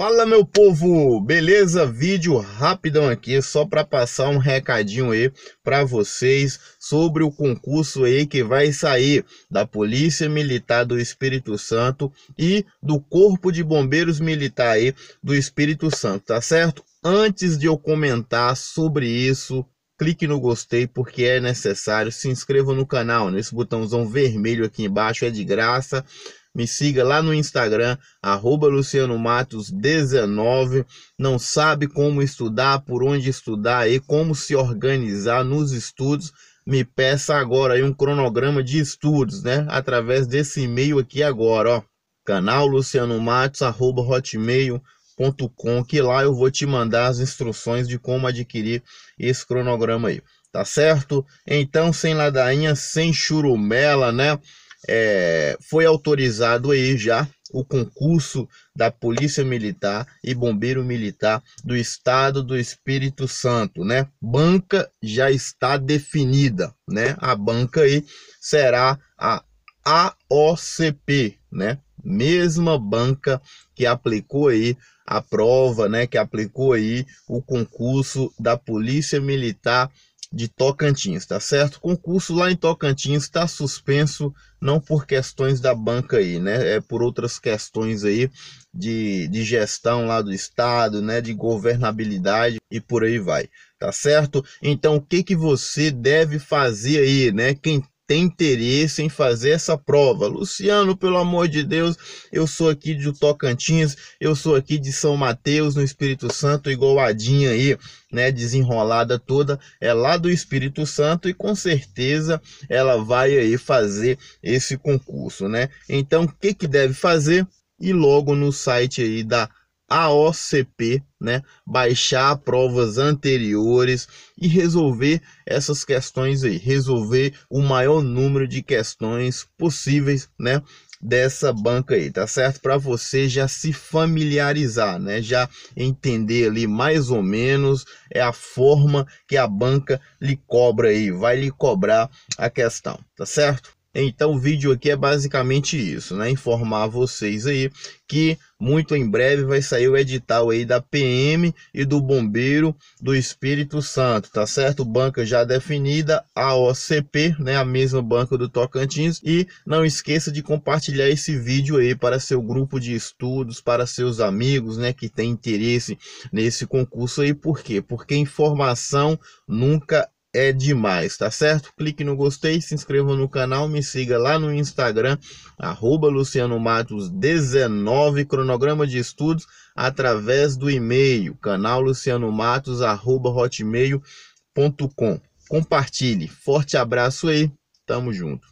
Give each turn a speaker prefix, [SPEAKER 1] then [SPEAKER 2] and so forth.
[SPEAKER 1] Fala meu povo, beleza? Vídeo rapidão aqui só para passar um recadinho aí para vocês sobre o concurso aí que vai sair da Polícia Militar do Espírito Santo e do Corpo de Bombeiros Militar aí do Espírito Santo, tá certo? Antes de eu comentar sobre isso, clique no gostei porque é necessário, se inscreva no canal, nesse botãozão vermelho aqui embaixo é de graça me siga lá no Instagram, arroba 19. Não sabe como estudar, por onde estudar e como se organizar nos estudos? Me peça agora aí um cronograma de estudos, né? Através desse e-mail aqui agora, ó. Canal Luciano Matos, arroba hotmail com que lá eu vou te mandar as instruções de como adquirir esse cronograma aí, tá certo? Então, sem ladainha, sem churumela, né? é, foi autorizado aí já o concurso da Polícia Militar e Bombeiro Militar do Estado do Espírito Santo, né? Banca já está definida, né? A banca aí será a AOCP, né? Mesma banca que aplicou aí a prova, né? Que aplicou aí o concurso da Polícia Militar de Tocantins, tá certo? Concurso lá em Tocantins está suspenso, não por questões da banca aí, né? É por outras questões aí de, de gestão lá do estado, né? De governabilidade e por aí vai, tá certo? Então, o que que você deve fazer aí, né? Quem tem interesse em fazer essa prova. Luciano, pelo amor de Deus, eu sou aqui de Tocantins, eu sou aqui de São Mateus, no Espírito Santo, igual a Dinha aí, né, desenrolada toda, é lá do Espírito Santo e com certeza ela vai aí fazer esse concurso, né? Então, o que que deve fazer? E logo no site aí da AOCP, né, baixar provas anteriores e resolver essas questões aí, resolver o maior número de questões possíveis, né, dessa banca aí, tá certo? Para você já se familiarizar, né? Já entender ali mais ou menos é a forma que a banca lhe cobra aí, vai lhe cobrar a questão, tá certo? Então o vídeo aqui é basicamente isso, né? Informar vocês aí que muito em breve vai sair o edital aí da PM e do Bombeiro do Espírito Santo, tá certo? Banca já definida, a OCP, né? A mesma banca do Tocantins. E não esqueça de compartilhar esse vídeo aí para seu grupo de estudos, para seus amigos, né? Que tem interesse nesse concurso aí. Por quê? Porque informação nunca é demais, tá certo? Clique no gostei, se inscreva no canal, me siga lá no Instagram, arroba Luciano Matos 19, cronograma de estudos através do e-mail, canal Luciano Matos, arroba hotmail.com. Compartilhe, forte abraço aí, tamo junto.